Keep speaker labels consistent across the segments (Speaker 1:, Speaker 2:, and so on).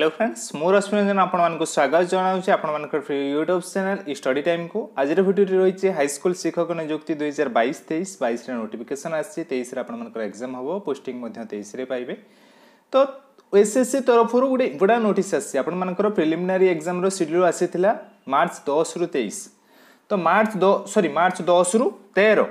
Speaker 1: hello friends মু রশ্মিরঞ্জন আপনার স্বাগত জনাওছি আপনার free YouTube channel study time কু আজ ভিডিওটি রয়েছে হাইস্কুল শিক্ষক নিযুক্তি দুই হাজার বাইশ তেইশ বাইশে নোটিফিকেসন আসছে তেইশে আপনার এক্সাম হব পোস্টিং তেইশে পাইবে তো এসএসসি তরফর গোটে ইম্পর্টাট নোটিস আসছে আপনার প্রিলিমিনারি এক্সামর সিডিউল আসি মার্চ দশ রু তেইশ তো মার্চ দ সরি মার্চ দশ রু তেরো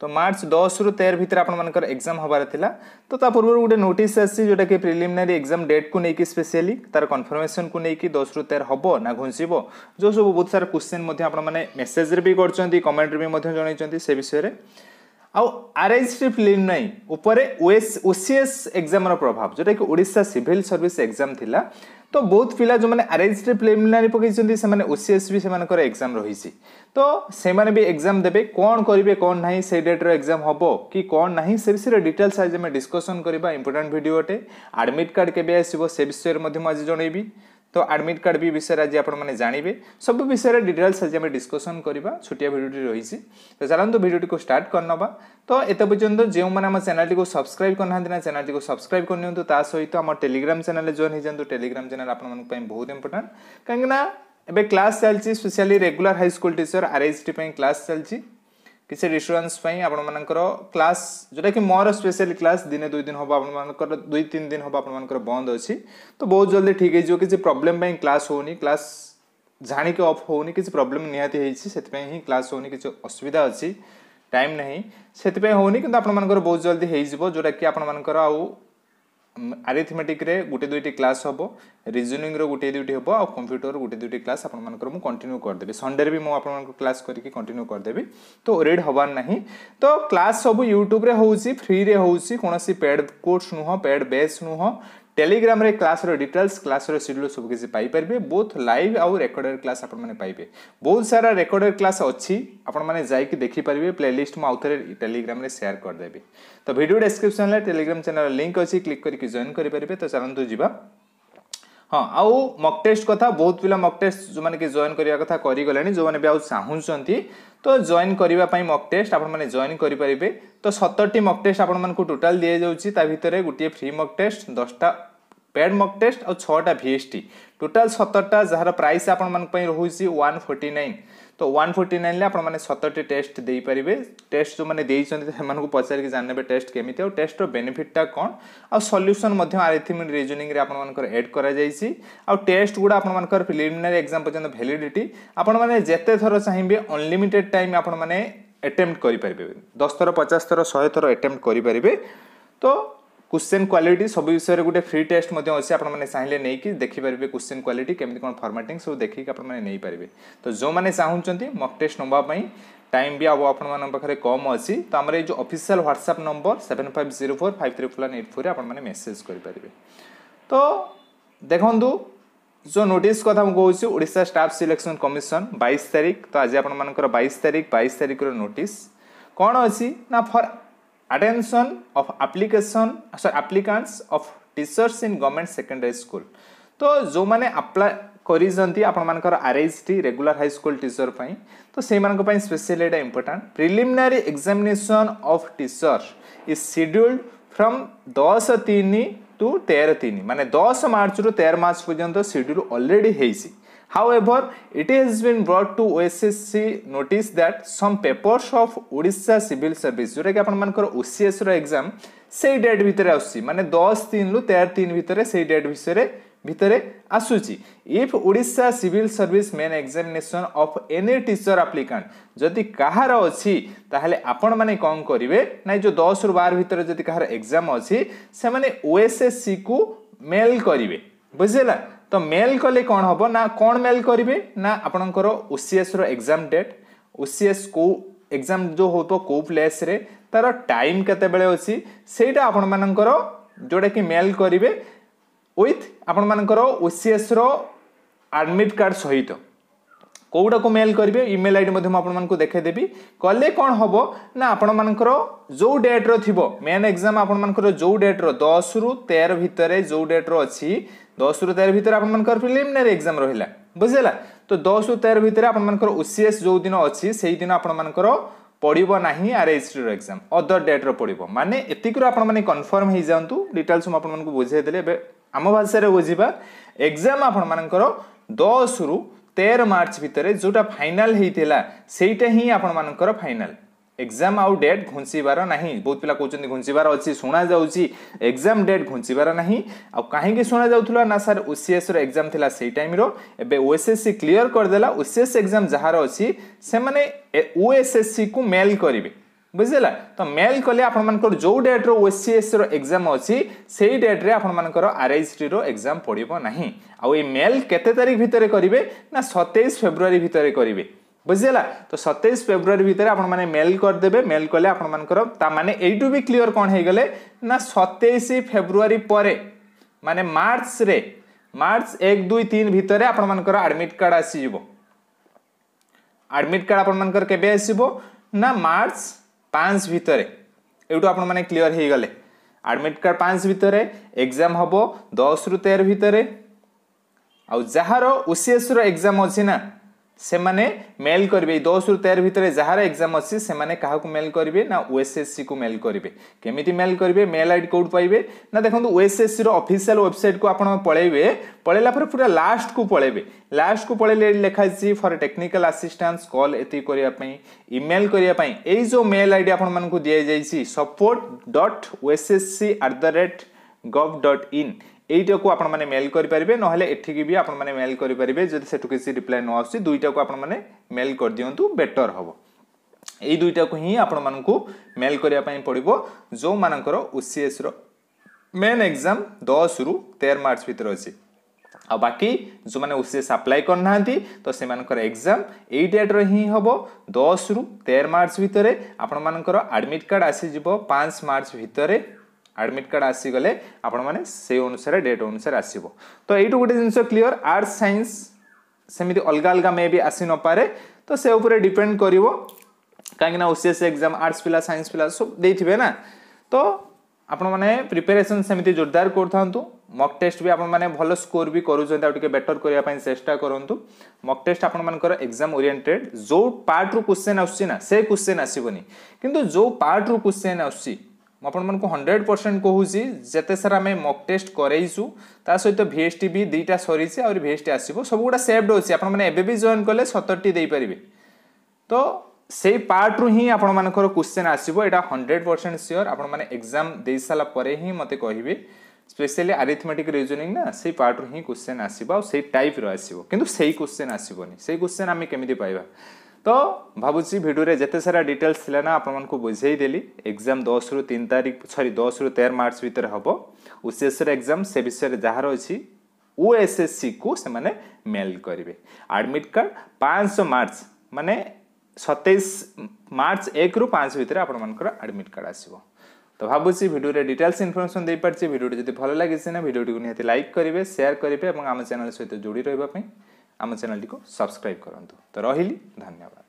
Speaker 1: तो मार्च दस रु तेर भितर आपर एक्जाम हबार था तो पूर्व गोटे नोटिस आसी जोटा कि प्रिलिमिनारी एक्जाम डेट को लेकिन स्पेशली तार कनफर्मेसन को लेकिन दस रु तेर हम ना घुंसब जो सब बहुत सारा क्वेश्चन आपने मेसेज भी कर कमेंट्रे भी जनईं से विषय में आउ आर एच टी प्रिलिमिनारी उपर ओएस ओसीएस एक्जाम प्रभाव जोटा कि ओडा सिभिल सर्विस एक्जाम था तो ବହୁତ ପିଲା ଯେଉଁମାନେ ଆର୍ଏଚ୍ରେ ପ୍ରିଲିମିନାରୀ ପକାଇଛନ୍ତି ସେମାନେ ଓ ସି ଏସ୍ ବି ସେମାନଙ୍କର ଏକ୍ଜାମ୍ ରହିଛି ତ ସେମାନେ ବି ଏକ୍ଜାମ୍ ଦେବେ କ'ଣ କରିବେ କ'ଣ ନାହିଁ ସେଇ ଡେଟ୍ର ଏକ୍ଜାମ୍ ହେବ କି କ'ଣ ନାହିଁ ସେ ବିଷୟରେ ଡିଟେଲ୍ସ ଆଜି ଆମେ ଡିସ୍କସନ୍ କରିବା ଇମ୍ପୋର୍ଟାଣ୍ଟ ଭିଡ଼ିଓଟେ ଆଡ଼ମିଟ୍ କାର୍ଡ଼ କେବେ ଆସିବ ସେ ବିଷୟରେ ମଧ୍ୟ ମୁଁ ଆଜି ଜଣାଇବି তো আডমিট কার্ড বি বিষয়ে আজ আপনার জাঁবে সব বিষয়ে ডিটেলস আজ আমি ডিসকসন করা ছোটিয়া ভিডিওটি রয়েছে তো চলতু ভিডিওটি স্টার্ট করে নেওয়া তো এত পর্যন্ত যে আমার চ্যানেলটি সবসক্রাইব করে না না চ্যানেলটি সবসক্রাইব করে নিউ তা সহিত আমার টেলিগ্রাম চ্যানেল জয়েন হয়ে যাতে টেলিগ্রাম চ্যানেল আপনার বহুত ইম্পর্টাট কিন্তু না এবে ক্লাস চালছি specially regular high school teacher RST class চালছি କିଛି ରିସ୍ୟୁରାନ୍ସ ପାଇଁ ଆପଣମାନଙ୍କର କ୍ଲାସ୍ ଯେଉଁଟାକି ମୋର ସ୍ପେଶାଲି କ୍ଲାସ୍ ଦିନେ ଦୁଇ ଦିନ ହେବ ଆପଣମାନଙ୍କର ଦୁଇ ତିନି ଦିନ ହେବ ଆପଣମାନଙ୍କର ବନ୍ଦ ଅଛି ତ ବହୁତ ଜଲ୍ଦି ଠିକ୍ ହେଇଯିବ କିଛି ପ୍ରୋବ୍ଲେମ୍ ପାଇଁ କ୍ଲାସ୍ ହେଉନି କ୍ଲାସ୍ ଜାଣିକି ଅଫ୍ ହେଉନି କିଛି ପ୍ରୋବ୍ଲେମ୍ ନିହାତି ହେଇଛି ସେଥିପାଇଁ ହିଁ କ୍ଲାସ୍ ହେଉନି କିଛି ଅସୁବିଧା ଅଛି ଟାଇମ୍ ନାହିଁ ସେଥିପାଇଁ ହେଉନି କିନ୍ତୁ ଆପଣମାନଙ୍କର ବହୁତ ଜଲ୍ଦି ହେଇଯିବ ଯେଉଁଟାକି ଆପଣମାନଙ୍କର ଆଉ ଆରିଥମେଟିକ୍ରେ ଗୋଟେ ଦୁଇଟି କ୍ଲାସ୍ ହେବ ରିଜନିଂର ଗୋଟିଏ ଦୁଇଟି ହେବ ଆଉ କମ୍ପ୍ୟୁଟର ଗୋଟେ ଦୁଇଟି କ୍ଲାସ୍ ଆପଣମାନଙ୍କର ମୁଁ କଣ୍ଟିନ୍ୟୁ କରିଦେବି ସଣ୍ଡେରେ ବି ମୁଁ ଆପଣମାନଙ୍କୁ କ୍ଲାସ୍ କରିକି କଣ୍ଟିନ୍ୟୁ କରିଦେବି ତ ରେଡ୍ ହେବାର ନାହିଁ ତ କ୍ଲାସ୍ ସବୁ ୟୁଟ୍ୟୁବରେ ହେଉଛି ଫ୍ରିରେ ହେଉଛି କୌଣସି ପେଡ୍ କୋର୍ସ ନୁହଁ ପେଡ୍ ବେସ୍ ନୁହଁ টেলিগ্রামে ক্লাসর ডিটেলস ক্লাসর সিड्यूल সব কিছু পাইপারে বোথ লাইভ আউ রেকর্ডেড ক্লাস আপন মানে পাইবে বহুত সারা রেকর্ডেড ক্লাস অছি আপন মানে যাইকি দেখি পারিবে প্লেলিস্ট মু আউথরে টেলিগ্রামে সেয়ার করে দেবি তো ভিডিও ডেসক্রিপশন লে টেলিগ্রাম চ্যানেল লিংক অছি ক্লিক করি কি জয়েন করি পারিবে তো চলন্তু যিবা ହଁ ଆଉ ମକ୍ ଟେଷ୍ଟ କଥା ବହୁତ ପିଲା ମକ୍ ଟେଷ୍ଟ ଯେଉଁମାନେ କି ଜଏନ୍ କରିବା କଥା କରିଗଲେଣି ଯେଉଁମାନେ ବି ଆଉ ଚାହୁଁଛନ୍ତି ତ ଜଏନ୍ କରିବା ପାଇଁ ମକ୍ ଟେଷ୍ଟ ଆପଣମାନେ ଜଏନ୍ କରିପାରିବେ ତ ସତରଟି ମକ୍ ଟେଷ୍ଟ ଆପଣମାନଙ୍କୁ ଟୋଟାଲ୍ ଦିଆଯାଉଛି ତା ଭିତରେ ଗୋଟିଏ ଫ୍ରି ମକ୍ ଟେଷ୍ଟ ଦଶଟା पेड मक टेस्ट आउ छटा भिएसटी टोटाल सतरटा जार प्राइस आप रोचे वन फोर्टी नाइन तो वन फोर्टी नाइन आपने सतरटी टेस्ट दे पारे टेस्ट जो मैंने देखते पचारिक जाने टेस्ट केमी आ टेस्टर बेनिफिटा कौन आ सल्यूसन आरिथमेटिक रिजनिंग आपर एड कर टेस्ट गुड़ा आपर प्रिलिमिनारी एक्जाम पर्यटन भैलीडिट आपत थर चाहिए अनलिमिटेड टाइम आपण एटेम्प्ट करें दस थर पचास थर शहे थर एटेम्प्ट करेंगे तो क्वेश्चन क्वालिटी सब विषय में गोटे फ्री टेस्ट अच्छे आपने चाहिए नहीं देखिपारे क्वेश्चन क्वालिटी केमी कौन फर्माटिंग सब देखिए आपने तो जो मैंने चाहूँ मक टेस्ट नापी टाइम भी अब आपण पाखे कम अच्छी तो आम जो official WhatsApp number seven five zero four five three four eight four आपने मेसेज करेंगे तो देखु जो नोटिस कथा मुझे कहूँ ओडा स्टाफ सिलेक्शन कमिशन बैश तारिख तो आज आपण बैश तारिख बैश नोटिस कौन अच्छी ना फर attention of application sorry applicants of teachers in government secondary school तो जो माने अप्लाई କରିଛନ୍ତି ଆପଣମାନଙ୍କର ଆର୍ଆଇଏସ୍ଟି ରେଗୁଲାର ହାଇସ୍କୁଲ ଟିଚର ପାଇଁ ତ ସେଇମାନଙ୍କ ପାଇଁ ସ୍ପେସିଆଲି ଏଇଟା important preliminary examination of teacher is scheduled from ଦଶ ତିନି ଟୁ ତେର ତିନି ମାନେ ଦଶ ମାର୍ଚ୍ଚରୁ ତେର ମାର୍ଚ୍ଚ ପର୍ଯ୍ୟନ୍ତ ସିଡ୍ୟୁଲ୍ ଅଲରେଡ଼ି ହେଇଛି However, it has been brought to OSSC notice that some papers of Odisha Civil Service ଯେଉଁଟାକି ଆପଣମାନଙ୍କର OCS ର ଏକ୍ଜାମ୍ ସେଇ ଡେଟ୍ ଭିତରେ ଆସୁଛି ମାନେ ଦଶ ତିନିରୁ ତେର ତିନି ଭିତରେ ସେଇ ଡେଟ୍ ବିଷୟରେ ଭିତରେ ଆସୁଛି if Odisha civil service main examination of any teacher applicant ଯଦି କାହାର ଅଛି ତାହେଲେ ଆପଣମାନେ କ'ଣ କରିବେ ନାଇଁ ଯେଉଁ ଦଶରୁ ବାର ଭିତରେ ଯଦି କାହାର ଏକ୍ଜାମ୍ ଅଛି ସେମାନେ ଓଏସ୍ଏସ୍ସିକୁ ମେଲ୍ କରିବେ ବୁଝିହେଲା ତ ମେଲ୍ କଲେ କ'ଣ ହେବ ନା କ'ଣ ମେଲ୍ କରିବେ ନା ଆପଣଙ୍କର ଓସିଏସ୍ର ଏକ୍ଜାମ୍ ଡେଟ୍ ଓସିଏସ୍ କେଉଁ ଏକ୍ଜାମ୍ ଯେଉଁ ହେଉଥିବ କେଉଁ ପ୍ଲେସ୍ରେ ତା'ର ଟାଇମ୍ କେତେବେଳେ ଅଛି ସେଇଟା ଆପଣମାନଙ୍କର ଯେଉଁଟାକି ମେଲ୍ କରିବେ ୱିଥ୍ ଆପଣମାନଙ୍କର ଓସିଏସ୍ର ଆଡ଼ମିଟ୍ କାର୍ଡ଼ ସହିତ କେଉଁଟାକୁ ମେଲ୍ କରିବେ ଇମେଲ୍ ଆଇ ଡି ମଧ୍ୟ ମୁଁ ଆପଣମାନଙ୍କୁ ଦେଖାଇଦେବି କଲେ କ'ଣ ହେବ ନା ଆପଣମାନଙ୍କର ଯେଉଁ ଡେଟ୍ର ଥିବ ମେନ୍ ଏକ୍ଜାମ୍ ଆପଣମାନଙ୍କର ଯେଉଁ ଡେଟ୍ର ଦଶରୁ ତେର ଭିତରେ ଯେଉଁ ଡେଟ୍ର ଅଛି ଦଶରୁ ତେର ଭିତରେ ଆପଣମାନଙ୍କର ପ୍ରିଲିମିନାରୀ ଏକ୍ଜାମ୍ ରହିଲା ବୁଝିହେଲା ତ ଦଶରୁ ତେର ଭିତରେ ଆପଣମାନଙ୍କର ଓସିଏସ୍ ଯେଉଁ ଦିନ ଅଛି ସେଇଦିନ ଆପଣମାନଙ୍କର ପଡ଼ିବ ନାହିଁ ଆର୍ଏଚ୍ଟିର ଏକ୍ଜାମ୍ ଅଦର ଡେଟ୍ର ପଡ଼ିବ ମାନେ ଏତିକିରୁ ଆପଣମାନେ କନଫର୍ମ ହେଇଯାଆନ୍ତୁ ଡିଟେଲ୍ସ ମୁଁ ଆପଣମାନଙ୍କୁ ବୁଝାଇଦେଲି ଏବେ ଆମ ଭାଷାରେ ବୁଝିବା ଏକ୍ଜାମ୍ ଆପଣମାନଙ୍କର ଦଶରୁ ତେର ମାର୍ଚ୍ଚ ଭିତରେ ଯେଉଁଟା ଫାଇନାଲ୍ ହେଇଥିଲା ସେଇଟା ହିଁ ଆପଣମାନଙ୍କର ଫାଇନାଲ୍ ଏକ୍ଜାମ୍ ଆଉ ଡେଟ୍ ଘୁଞ୍ଚିବାର ନାହିଁ ବହୁତ ପିଲା କହୁଛନ୍ତି ଘୁଞ୍ଚିବାର ଅଛି ଶୁଣାଯାଉଛି ଏକ୍ଜାମ୍ ଡେଟ୍ ଘୁଞ୍ଚିବାର ନାହିଁ ଆଉ କାହିଁକି ଶୁଣାଯାଉଥିଲା ନା ସାର୍ ଓସିଏସ୍ର ଏକ୍ଜାମ୍ ଥିଲା ସେଇ ଟାଇମ୍ର ଏବେ ଓଏସ୍ଏସ୍ସି କ୍ଲିୟର କରିଦେଲା ଓସିଏସ୍ ଏକ୍ଜାମ୍ ଯାହାର ଅଛି ସେମାନେ ଓଏସ୍ଏସ୍ସିକୁ ମେଲ୍ କରିବେ ବୁଝିଲା ତ ମେଲ୍ କଲେ ଆପଣମାନଙ୍କର ଯେଉଁ ଡେଟ୍ର ଓସିଏସ୍ର ଏକ୍ଜାମ୍ ଅଛି ସେଇ ଡେଟ୍ରେ ଆପଣମାନଙ୍କର ଆର୍ଆଇସିଟିର ଏକ୍ଜାମ୍ ପଡ଼ିବ ନାହିଁ ଆଉ ଏଇ ମେଲ୍ କେତେ ତାରିଖ ଭିତରେ କରିବେ ନା ସତେଇଶ ଫେବୃଆରୀ ଭିତରେ କରିବେ ବୁଝିହେଲା ତ ସତେଇଶ ଫେବୃଆରୀ ଭିତରେ ଆପଣମାନେ ମେଲ୍ କରିଦେବେ ମେଲ୍ କଲେ ଆପଣମାନଙ୍କର ତା ମାନେ ଏଇଠୁ ବି କ୍ଲିଅର୍ କ'ଣ ହେଇଗଲେ ନା ସତେଇଶ ଫେବୃଆରୀ ପରେ ମାନେ ମାର୍ଚ୍ଚରେ ମାର୍ଚ୍ଚ ଏକ ଦୁଇ ତିନି ଭିତରେ ଆପଣମାନଙ୍କର ଆଡ଼ମିଟ୍ କାର୍ଡ଼ ଆସିଯିବ ଆଡ଼ମିଟ୍ କାର୍ଡ଼ ଆପଣମାନଙ୍କର କେବେ ଆସିବ ନା ମାର୍ଚ୍ଚ ପାଞ୍ଚ ଭିତରେ ଏଇଠୁ ଆପଣମାନେ କ୍ଲିଅର ହେଇଗଲେ ଆଡ଼ମିଟ କାର୍ଡ଼ ପାଞ୍ଚ ଭିତରେ ଏକ୍ଜାମ୍ ହେବ ଦଶରୁ ତେର ଭିତରେ ଆଉ ଯାହାର ଓ ସି ଏସ୍ର ଏକ୍ଜାମ୍ ଅଛି ନା সেমানে মেল করবে এই দশরু তের ভিতরে যাহার এক্সাম অছি সেমানে কাহাকু মেল করবে না ওএসএসসি কু মেল করবে কেমিতি মেল করবে মেল আইডি কোড পাইবে না দেখুন ওএসএসসি র অফিসিয়াল ওয়েবসাইট কু আপনারা পড়াইবে পড়াইলা পরে পুরা লাস্ট কু পড়াইবে লাস্ট কু পড়াইলে লেখা আছে ফর টেকনিক্যাল আসিস্টান্স কল এতি করিয়া পাই ইমেল করিয়া পাই এই যে মেল আইডি আপন মানকু দিয়া যাইছি support.ossc@gov.in এইটাকু আপনার মেল করে পারবে নহলে এঠিকি বি আপনার মেল করে পারবে যদি সেটু কিছু রিপ্লাই ন আসছে দুইটাকু আপনার মেল করে দিও বেটর হব এই দুইটাকু হি আপনার মেল করা পড়ব যার ওসিএস রেন এক্সাম দশ রু তের মার্চ ভিতরে অছে ଆଉ ବାକି ଯେଉଁମାନେ ଓ ସି ଏସ୍ ଆପ୍ଲାଏ କରିନାହାନ୍ତି ତ ସେମାନଙ୍କର ଏକ୍ଜାମ୍ ଏଇ ଡେଟ୍ରେ ହିଁ ହେବ ଦଶରୁ ତେର ମାର୍ଚ୍ଚ ଭିତରେ ଆପଣମାନଙ୍କର ଆଡ଼ମିଟ୍ କାର୍ଡ଼ ଆସିଯିବ ପାଞ୍ଚ ମାର୍ଚ୍ଚ ଭିତରେ ଆଡ଼ମିଟ୍ କାର୍ଡ଼ ଆସିଗଲେ ଆପଣମାନେ ସେଇ ଅନୁସାରେ ଡେଟ୍ ଅନୁସାରେ ଆସିବ ତ ଏଇଠୁ ଗୋଟେ ଜିନିଷ କ୍ଲିଅର ଆର୍ଟ୍ସ ସାଇନ୍ସ ସେମିତି ଅଲଗା ଅଲଗା ମେ ବି ଆସି ନପାରେ ତ ସେ ଉପରେ ଡିପେଣ୍ଡ କରିବ କାହିଁକିନା O C S exam arts ପିଲା ସାଇନ୍ସ ପିଲା ସବୁ ଦେଇଥିବେ ନା ତ ଆପଣମାନେ ପ୍ରିପାରେସନ୍ ସେମିତି ଜୋରଦାର କରୁଥାନ୍ତୁ ମକ୍ ଟେଷ୍ଟ ବି ଆପଣମାନେ ଭଲ ସ୍କୋର ବି କରୁଛନ୍ତି ଆଉ ଟିକେ ବେଟର କରିବା ପାଇଁ ଚେଷ୍ଟା କରନ୍ତୁ ମକ୍ ଟେଷ୍ଟ ଆପଣମାନଙ୍କର ଏକ୍ଜାମ୍ ଓରିଏଣ୍ଟେଡ୍ ଯେଉଁ ପାର୍ଟରୁ କୋଶ୍ଚେନ୍ ଆସୁଛି ନା ସେ କୋଶ୍ଚେନ୍ ଆସିବନି କିନ୍ତୁ ଯେଉଁ ପାର୍ଟରୁ କୋଶ୍ଚେନ୍ ଆସୁଛି আপন মানক 100% কহুসি জেতে সারা মে মক টেস্ট করেইসু তা সইতো ভিএসটিবি দিটা সরিছে আর ভিএসটি আসিবো সব গুডা সেফড হসি আপন মানে এবেবি জয়েন করলে 70টি দেই পারিবে তো সেই পার্ট রুহি আপন মানক কর কোশ্চেন আসিবো এটা 100% সিওর আপন মানে एग्जाम দেইসালা পরেহি মতে কইবি স্পেশালি অ্যারithmetিক রিজনিং না সেই পার্ট রুহি কোশ্চেন আসিবো আর সেই টাইপ র আসিবো কিন্তু সেই কোশ্চেন আসিবো নি সেই কোশ্চেন আমি কেমতে পাইবা ତ ଭାବୁଛି ଭିଡ଼ିଓରେ ଯେତେ ସାରା ଡିଟେଲ୍ସ ଥିଲା ନା ଆପଣମାନଙ୍କୁ ବୁଝେଇଦେଲି ଏକ୍ଜାମ୍ ଦଶରୁ ତିନି ତାରିଖ ସରି ଦଶରୁ ତେର ମାର୍ଚ୍ଚ ଭିତରେ ହେବ ଓସିଏସ୍ସିର ଏକ୍ଜାମ୍ ସେ ବିଷୟରେ ଯାହା ରହିଛି ଓଏସ୍ଏସ୍ସିକୁ ସେମାନେ ମେଲ୍ କରିବେ ଆଡ଼ମିଟ୍ କାର୍ଡ଼ ପାଞ୍ଚଶହ ମାର୍ଚ୍ଚ ମାନେ ସତେଇଶ ମାର୍ଚ୍ଚ ଏକରୁ ପାଞ୍ଚ ଭିତରେ ଆପଣମାନଙ୍କର ଆଡ଼ମିଟ୍ କାର୍ଡ଼ ଆସିବ ତ ଭାବୁଛି ଭିଡ଼ିଓରେ ଡିଟେଲ୍ସ ଇନଫର୍ମେସନ୍ ଦେଇପାରିଛି ଭିଡ଼ିଓଟି ଯଦି ଭଲ ଲାଗିଛି ନା ଭିଡ଼ିଓଟିକୁ ନିହାତି ଲାଇକ୍ କରିବେ ସେୟାର କରିବେ ଏବଂ ଆମ ଚ୍ୟାନେଲ୍ ସହିତ ଯୋଡ଼ି ରହିବା ପାଇଁ ଆମ ଚ୍ୟାନେଲଟିକୁ ସବସ୍କ୍ରାଇବ୍ କରନ୍ତୁ ତ ରହିଲି ଧନ୍ୟବାଦ